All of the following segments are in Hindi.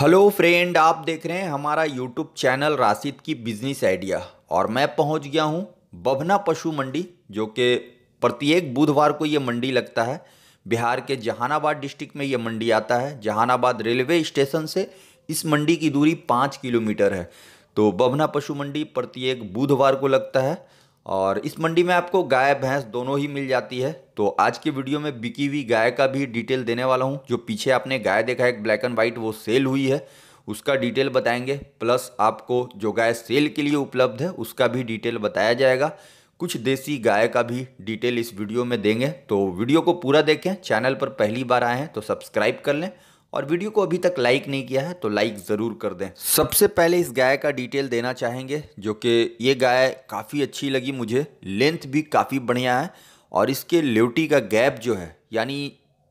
हेलो फ्रेंड आप देख रहे हैं हमारा यूट्यूब चैनल राशिद की बिजनेस आइडिया और मैं पहुंच गया हूं बभना पशु मंडी जो कि प्रत्येक बुधवार को ये मंडी लगता है बिहार के जहानाबाद डिस्ट्रिक्ट में ये मंडी आता है जहानाबाद रेलवे स्टेशन से इस मंडी की दूरी पाँच किलोमीटर है तो बभना पशु मंडी प्रत्येक बुधवार को लगता है और इस मंडी में आपको गाय भैंस दोनों ही मिल जाती है तो आज की वीडियो में बिकी हुई गाय का भी डिटेल देने वाला हूँ जो पीछे आपने गाय देखा है ब्लैक एंड वाइट वो सेल हुई है उसका डिटेल बताएंगे प्लस आपको जो गाय सेल के लिए उपलब्ध है उसका भी डिटेल बताया जाएगा कुछ देसी गाय का भी डिटेल इस वीडियो में देंगे तो वीडियो को पूरा देखें चैनल पर पहली बार आए हैं तो सब्सक्राइब कर लें और वीडियो को अभी तक लाइक नहीं किया है तो लाइक ज़रूर कर दें सबसे पहले इस गाय का डिटेल देना चाहेंगे जो कि ये गाय काफ़ी अच्छी लगी मुझे लेंथ भी काफ़ी बढ़िया है और इसके ल्यूटी का गैप जो है यानी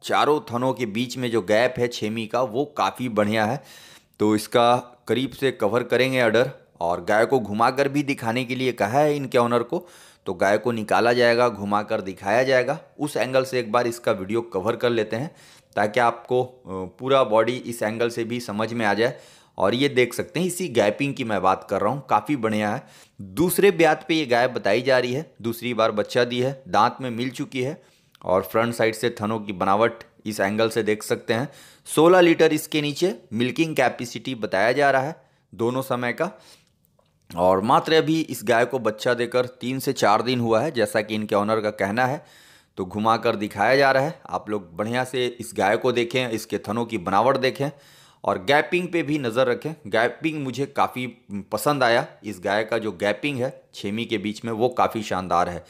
चारों थनों के बीच में जो गैप है छेमी का वो काफ़ी बढ़िया है तो इसका करीब से कवर करेंगे अडर और गाय को घुमाकर भी दिखाने के लिए कहा है इनके ऑनर को तो गाय को निकाला जाएगा घुमा कर दिखाया जाएगा उस एंगल से एक बार इसका वीडियो कवर कर लेते हैं ताकि आपको पूरा बॉडी इस एंगल से भी समझ में आ जाए और ये देख सकते हैं इसी गैपिंग की मैं बात कर रहा हूँ काफ़ी बढ़िया है दूसरे ब्यात पे ये गाय बताई जा रही है दूसरी बार बच्चा दी है दांत में मिल चुकी है और फ्रंट साइड से थनों की बनावट इस एंगल से देख सकते हैं 16 लीटर इसके नीचे मिल्किंग कैपेसिटी बताया जा रहा है दोनों समय का और मात्र अभी इस गाय को बच्चा देकर तीन से चार दिन हुआ है जैसा कि इनके ऑनर का कहना है तो घुमा कर दिखाया जा रहा है आप लोग बढ़िया से इस गाय को देखें इसके थनों की बनावट देखें और गैपिंग पे भी नज़र रखें गैपिंग मुझे काफ़ी पसंद आया इस गाय का जो गैपिंग है छेमी के बीच में वो काफ़ी शानदार है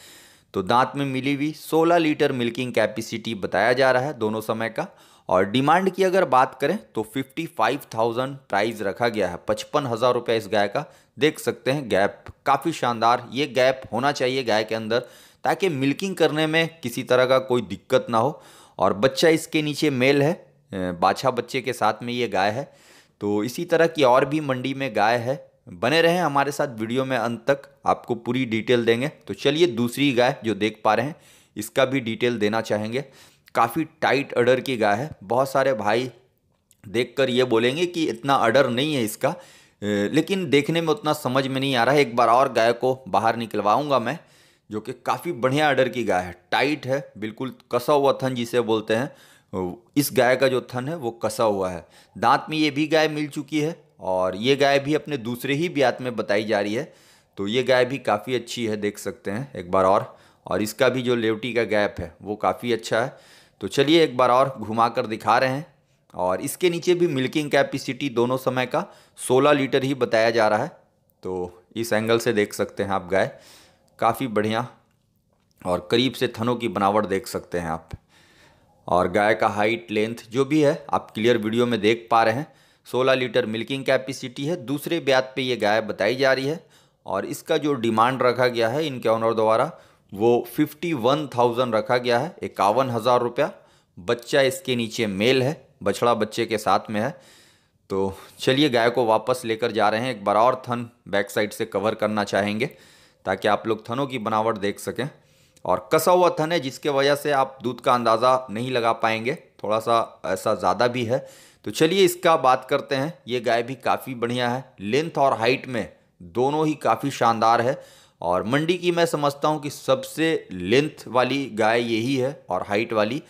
तो दांत में मिली हुई 16 लीटर मिल्किंग कैपेसिटी बताया जा रहा है दोनों समय का और डिमांड की अगर बात करें तो 55,000 प्राइस रखा गया है पचपन हज़ार रुपये इस गाय का देख सकते हैं गैप काफ़ी शानदार ये गैप होना चाहिए गाय के अंदर ताकि मिल्किंग करने में किसी तरह का कोई दिक्कत ना हो और बच्चा इसके नीचे मेल है बाछा बच्चे के साथ में ये गाय है तो इसी तरह की और भी मंडी में गाय है बने रहें हमारे साथ वीडियो में अंत तक आपको पूरी डिटेल देंगे तो चलिए दूसरी गाय जो देख पा रहे हैं इसका भी डिटेल देना चाहेंगे काफ़ी टाइट अडर की गाय है बहुत सारे भाई देखकर ये बोलेंगे कि इतना अडर नहीं है इसका लेकिन देखने में उतना समझ में नहीं आ रहा है एक बार और गाय को बाहर निकलवाऊंगा मैं जो कि काफ़ी बढ़िया आर्डर की गाय है टाइट है बिल्कुल कसा हुआ थन जिसे बोलते हैं इस गाय का जो थन है वो कसा हुआ है दांत में ये भी गाय मिल चुकी है और ये गाय भी अपने दूसरे ही ब्यात में बताई जा रही है तो ये गाय भी काफ़ी अच्छी है देख सकते हैं एक बार और और इसका भी जो लेवटी का गैप है वो काफ़ी अच्छा है तो चलिए एक बार और घुमा कर दिखा रहे हैं और इसके नीचे भी मिल्किंग कैपेसिटी दोनों समय का 16 लीटर ही बताया जा रहा है तो इस एंगल से देख सकते हैं आप गाय काफ़ी बढ़िया और करीब से थनों की बनावट देख सकते हैं आप और गाय का हाइट लेंथ जो भी है आप क्लियर वीडियो में देख पा रहे हैं 16 लीटर मिल्किंग कैपेसिटी है दूसरे ब्यात पे ये गाय बताई जा रही है और इसका जो डिमांड रखा गया है इनके ऑनर द्वारा वो फिफ्टी वन थाउजेंड रखा गया है इक्यावन हज़ार रुपया बच्चा इसके नीचे मेल है बछड़ा बच्चे के साथ में है तो चलिए गाय को वापस लेकर जा रहे हैं एक बार और थन बैक साइड से कवर करना चाहेंगे ताकि आप लोग थनों की बनावट देख सकें और कसा हुआ थन है जिसके वजह से आप दूध का अंदाज़ा नहीं लगा पाएंगे थोड़ा सा ऐसा ज़्यादा भी है तो चलिए इसका बात करते हैं ये गाय भी काफ़ी बढ़िया है लेंथ और हाइट में दोनों ही काफ़ी शानदार है और मंडी की मैं समझता हूँ कि सबसे लेंथ वाली गाय यही है और हाइट वाली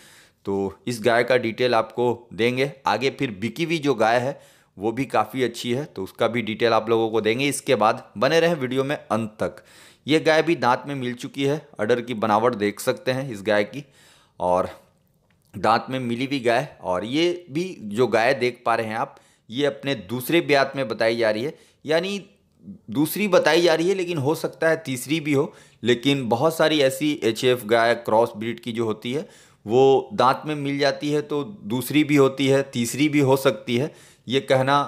तो इस गाय का डिटेल आपको देंगे आगे फिर बिकी हुई जो गाय है वो भी काफ़ी अच्छी है तो उसका भी डिटेल आप लोगों को देंगे इसके बाद बने रहें वीडियो में अंत तक ये गाय भी दांत में मिल चुकी है अडर की बनावट देख सकते हैं इस गाय की और दांत में मिली हुई गाय और ये भी जो गाय देख पा रहे हैं आप ये अपने दूसरे ब्यात में बताई जा रही है यानी दूसरी बताई जा रही है लेकिन हो सकता है तीसरी भी हो लेकिन बहुत सारी ऐसी एच गाय क्रॉस ब्रिड की जो होती है वो दांत में मिल जाती है तो दूसरी भी होती है तीसरी भी हो सकती है ये कहना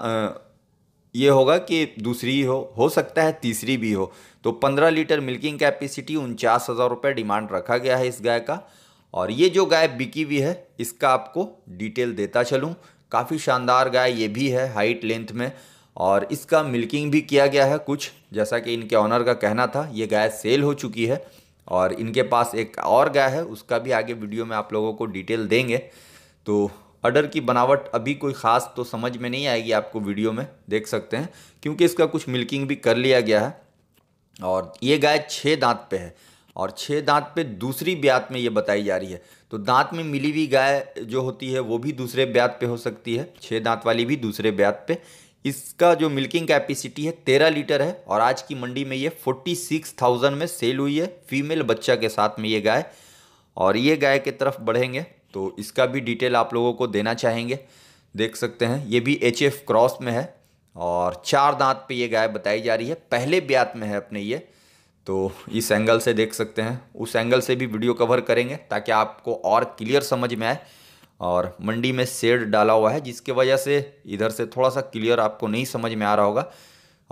ये होगा कि दूसरी हो हो सकता है तीसरी भी हो तो पंद्रह लीटर मिल्किंग कैपेसिटी उनचास हज़ार रुपये डिमांड रखा गया है इस गाय का और ये जो गाय बिकी हुई है इसका आपको डिटेल देता चलूँ काफ़ी शानदार गाय ये भी है हाइट लेंथ में और इसका मिल्किंग भी किया गया है कुछ जैसा कि इनके ऑनर का कहना था ये गाय सेल हो चुकी है और इनके पास एक और गाय है उसका भी आगे वीडियो में आप लोगों को डिटेल देंगे तो अडर की बनावट अभी कोई ख़ास तो समझ में नहीं आएगी आपको वीडियो में देख सकते हैं क्योंकि इसका कुछ मिल्किंग भी कर लिया गया है और ये गाय छः दांत पे है और छः दांत पे दूसरी ब्यात में ये बताई जा रही है तो दांत में मिली हुई गाय जो होती है वो भी दूसरे ब्यात पे हो सकती है छः दांत वाली भी दूसरे ब्यात पे इसका जो मिल्किंग कैपेसिटी है तेरह लीटर है और आज की मंडी में ये फोर्टी सिक्स थाउजेंड में सेल हुई है फीमेल बच्चा के साथ में ये गाय और ये गाय के तरफ बढ़ेंगे तो इसका भी डिटेल आप लोगों को देना चाहेंगे देख सकते हैं ये भी एच एफ क्रॉस में है और चार दांत पे ये गाय बताई जा रही है पहले ब्यात में है अपने ये तो इस एंगल से देख सकते हैं उस एंगल से भी वीडियो कवर करेंगे ताकि आपको और क्लियर समझ में आए और मंडी में शेड डाला हुआ है जिसके वजह से इधर से थोड़ा सा क्लियर आपको नहीं समझ में आ रहा होगा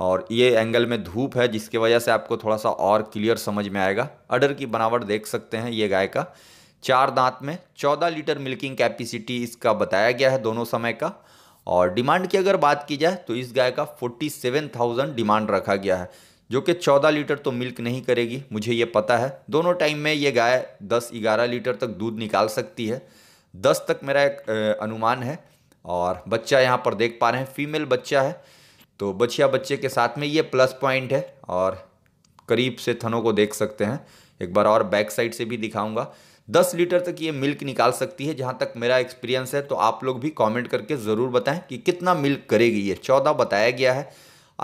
और ये एंगल में धूप है जिसके वजह से आपको थोड़ा सा और क्लियर समझ में आएगा अडर की बनावट देख सकते हैं ये गाय का चार दांत में चौदह लीटर मिल्किंग कैपेसिटी इसका बताया गया है दोनों समय का और डिमांड की अगर बात की जाए तो इस गाय का फोर्टी सेवन थाउजेंड डिमांड रखा गया है जो कि चौदह लीटर तो मिल्क नहीं करेगी मुझे ये पता है दोनों टाइम में ये गाय दस ग्यारह लीटर तक दूध निकाल सकती है दस तक मेरा एक अनुमान है और बच्चा यहाँ पर देख पा रहे हैं फीमेल बच्चा है तो बछिया बच्चे के साथ में ये प्लस पॉइंट है और करीब से थनों को देख सकते हैं एक बार और बैक साइड से भी दिखाऊंगा दस लीटर तक ये मिल्क निकाल सकती है जहाँ तक मेरा एक्सपीरियंस है तो आप लोग भी कमेंट करके ज़रूर बताएं कि कितना मिल्क करेगी ये चौदह बताया गया है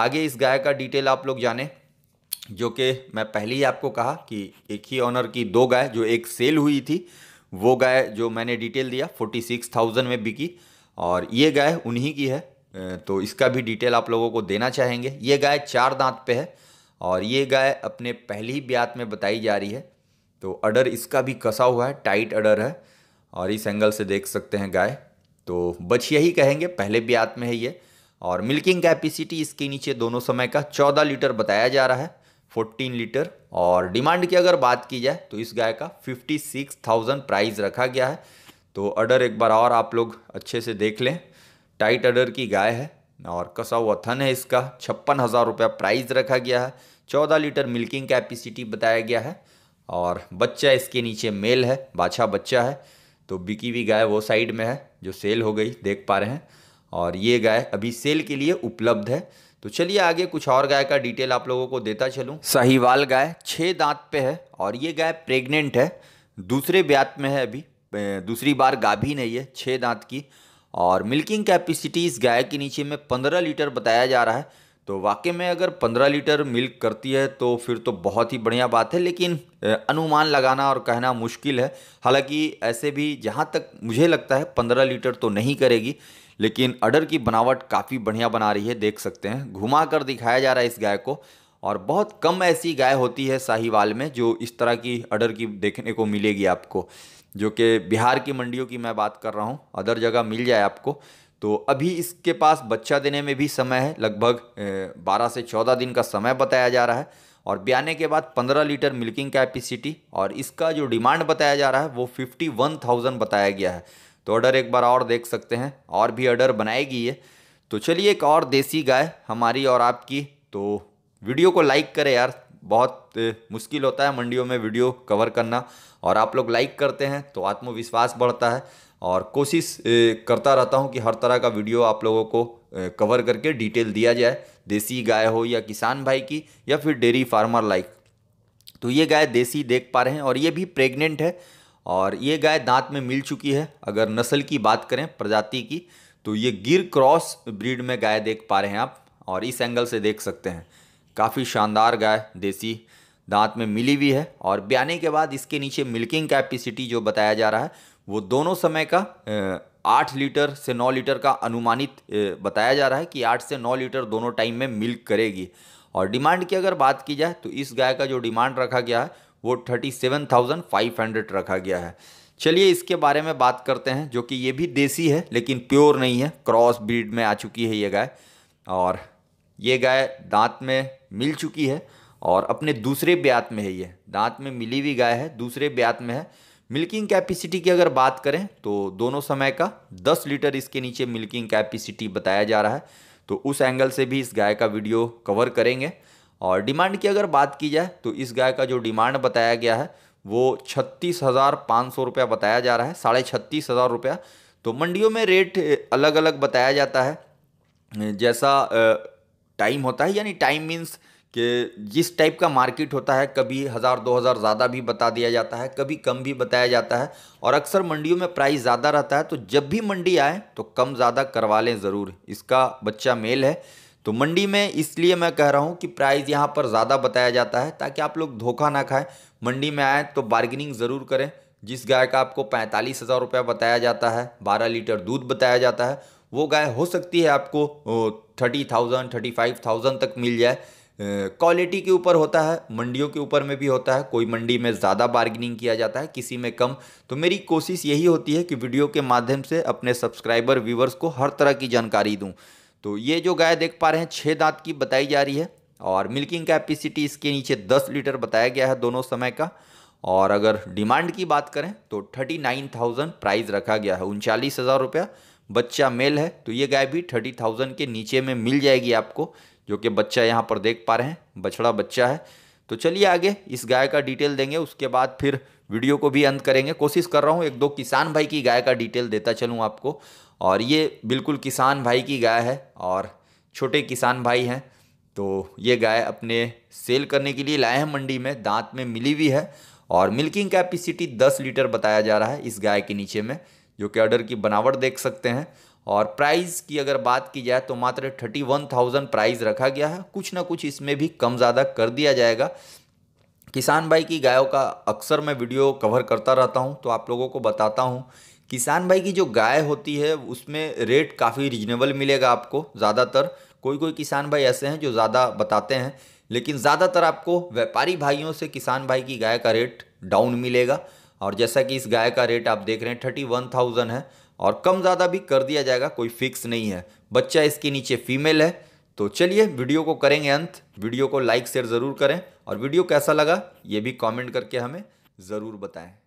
आगे इस गाय का डिटेल आप लोग जाने जो कि मैं पहले ही आपको कहा कि एक ही ऑनर की दो गाय जो एक सेल हुई थी वो गाय जो मैंने डिटेल दिया फोर्टी सिक्स थाउजेंड में बिकी और ये गाय उन्हीं की है तो इसका भी डिटेल आप लोगों को देना चाहेंगे ये गाय चार दांत पे है और ये गाय अपने पहली ब्यात में बताई जा रही है तो अडर इसका भी कसा हुआ है टाइट अडर है और इस एंगल से देख सकते हैं गाय तो बच यही कहेंगे पहले ब्यात में है ये और मिल्किंग कैपेसिटी इसके नीचे दोनों समय का चौदह लीटर बताया जा रहा है फोर्टीन लीटर और डिमांड की अगर बात की जाए तो इस गाय का फिफ्टी सिक्स थाउजेंड प्राइस रखा गया है तो अडर एक बार और आप लोग अच्छे से देख लें टाइट अडर की गाय है और कसा हुआ थन है इसका छप्पन हज़ार रुपया प्राइस रखा गया है चौदह लीटर मिल्किंग कैपेसिटी बताया गया है और बच्चा इसके नीचे मेल है बाछा बच्चा है तो बिकी हुई गाय वो साइड में है जो सेल हो गई देख पा रहे हैं और ये गाय अभी सेल के लिए उपलब्ध है तो चलिए आगे कुछ और गाय का डिटेल आप लोगों को देता चलूँ साहिवाल गाय छः दांत पे है और ये गाय प्रेग्नेंट है दूसरे ब्यात में है अभी दूसरी बार गाभी नहीं है छः दांत की और मिल्किंग कैपेसिटी इस गाय के नीचे में पंद्रह लीटर बताया जा रहा है तो वाकई में अगर पंद्रह लीटर मिल्क करती है तो फिर तो बहुत ही बढ़िया बात है लेकिन अनुमान लगाना और कहना मुश्किल है हालांकि ऐसे भी जहाँ तक मुझे लगता है पंद्रह लीटर तो नहीं करेगी लेकिन अडर की बनावट काफ़ी बढ़िया बना रही है देख सकते हैं घुमा कर दिखाया जा रहा है इस गाय को और बहुत कम ऐसी गाय होती है साहिवाल में जो इस तरह की अडर की देखने को मिलेगी आपको जो कि बिहार की मंडियों की मैं बात कर रहा हूँ अदर जगह मिल जाए आपको तो अभी इसके पास बच्चा देने में भी समय है लगभग 12 से 14 दिन का समय बताया जा रहा है और ब्याने के बाद 15 लीटर मिल्किंग कैपेसिटी और इसका जो डिमांड बताया जा रहा है वो 51,000 बताया गया है तो ऑर्डर एक बार और देख सकते हैं और भी ऑर्डर बनाएगी ये तो चलिए एक और देसी गाय हमारी और आपकी तो वीडियो को लाइक करें यार बहुत मुश्किल होता है मंडियों में वीडियो कवर करना और आप लोग लाइक करते हैं तो आत्मविश्वास बढ़ता है और कोशिश करता रहता हूँ कि हर तरह का वीडियो आप लोगों को कवर करके डिटेल दिया जाए देसी गाय हो या किसान भाई की या फिर डेयरी फार्मर लाइक तो ये गाय देसी देख पा रहे हैं और ये भी प्रेग्नेंट है और ये गाय दांत में मिल चुकी है अगर नस्ल की बात करें प्रजाति की तो ये गिर क्रॉस ब्रीड में गाय देख पा रहे हैं आप और इस एंगल से देख सकते हैं काफ़ी शानदार गाय देसी दांत में मिली हुई है और ब्याने के बाद इसके नीचे मिल्किंग कैपेसिटी जो बताया जा रहा है वो दोनों समय का आठ लीटर से नौ लीटर का अनुमानित बताया जा रहा है कि आठ से नौ लीटर दोनों टाइम में मिल्क करेगी और डिमांड की अगर बात की जाए तो इस गाय का जो डिमांड रखा गया है वो thirty seven thousand five hundred रखा गया है चलिए इसके बारे में बात करते हैं जो कि ये भी देसी है लेकिन प्योर नहीं है क्रॉस ब्रीड में आ चुकी है ये गाय और ये गाय दांत में मिल चुकी है और अपने दूसरे ब्यात में है ये दांत में मिली हुई गाय है दूसरे ब्यात में है मिल्किंग कैपेसिटी की अगर बात करें तो दोनों समय का 10 लीटर इसके नीचे मिल्किंग कैपेसिटी बताया जा रहा है तो उस एंगल से भी इस गाय का वीडियो कवर करेंगे और डिमांड की अगर बात की जाए तो इस गाय का जो डिमांड बताया गया है वो छत्तीस हज़ार पाँच सौ रुपया बताया जा रहा है साढ़े छत्तीस हज़ार रुपया तो मंडियों में रेट अलग अलग बताया जाता है जैसा टाइम होता है यानी टाइम मीन्स कि जिस टाइप का मार्केट होता है कभी हज़ार दो हज़ार ज़्यादा भी बता दिया जाता है कभी कम भी बताया जाता है और अक्सर मंडियों में प्राइस ज़्यादा रहता है तो जब भी मंडी आए तो कम ज़्यादा करवा लें ज़रूर इसका बच्चा मेल है तो मंडी में इसलिए मैं कह रहा हूँ कि प्राइस यहाँ पर ज़्यादा बताया जाता है ताकि आप लोग धोखा ना खाएं मंडी में आए तो बार्गेनिंग ज़रूर करें जिस गाय का आपको पैंतालीस हज़ार रुपया बताया जाता है बारह लीटर दूध बताया जाता है वो गाय हो सकती है आपको thirty thousand thirty five thousand तक मिल जाए क्वालिटी के ऊपर होता है मंडियों के ऊपर में भी होता है कोई मंडी में ज़्यादा बार्गेनिंग किया जाता है किसी में कम तो मेरी कोशिश यही होती है कि वीडियो के माध्यम से अपने सब्सक्राइबर व्यूवर्स को हर तरह की जानकारी दूँ तो ये जो गाय देख पा रहे हैं छः दांत की बताई जा रही है और मिल्किंग कैपेसिटी इसके नीचे 10 लीटर बताया गया है दोनों समय का और अगर डिमांड की बात करें तो थर्टी नाइन थाउजेंड प्राइस रखा गया है उनचालीस हज़ार रुपया बच्चा मेल है तो ये गाय भी थर्टी थाउजेंड के नीचे में मिल जाएगी आपको जो कि बच्चा यहाँ पर देख पा रहे हैं बछड़ा बच्चा है तो चलिए आगे इस गाय का डिटेल देंगे उसके बाद फिर वीडियो को भी अंत करेंगे कोशिश कर रहा हूँ एक दो किसान भाई की गाय का डिटेल देता चलूँ आपको और ये बिल्कुल किसान भाई की गाय है और छोटे किसान भाई हैं तो ये गाय अपने सेल करने के लिए लाए हैं मंडी में दांत में मिली हुई है और मिल्किंग कैपेसिटी 10 लीटर बताया जा रहा है इस गाय के नीचे में जो कि ऑर्डर की बनावट देख सकते हैं और प्राइस की अगर बात की जाए तो मात्र थर्टी वन थाउजेंड प्राइस रखा गया है कुछ ना कुछ इसमें भी कम ज़्यादा कर दिया जाएगा किसान भाई की गायों का अक्सर मैं वीडियो कवर करता रहता हूँ तो आप लोगों को बताता हूँ किसान भाई की जो गाय होती है उसमें रेट काफ़ी रिजनेबल मिलेगा आपको ज़्यादातर कोई कोई किसान भाई ऐसे हैं जो ज़्यादा बताते हैं लेकिन ज़्यादातर आपको व्यापारी भाइयों से किसान भाई की गाय का रेट डाउन मिलेगा और जैसा कि इस गाय का रेट आप देख रहे हैं थर्टी वन थाउजेंड है और कम ज़्यादा भी कर दिया जाएगा कोई फिक्स नहीं है बच्चा इसके नीचे फीमेल है तो चलिए वीडियो को करेंगे अंत वीडियो को लाइक शेयर ज़रूर करें और वीडियो कैसा लगा ये भी कॉमेंट करके हमें ज़रूर बताएँ